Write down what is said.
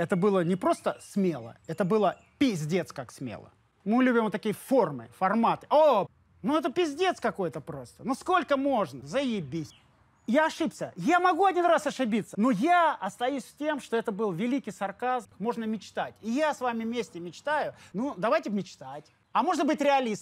это было не просто смело, это было пиздец как смело. Мы любим вот такие формы, форматы. О, ну это пиздец какой-то просто. Ну сколько можно? Заебись. Я ошибся. Я могу один раз ошибиться, но я остаюсь с тем, что это был великий сарказм. Можно мечтать. И я с вами вместе мечтаю. Ну, давайте мечтать. А можно быть реалистом.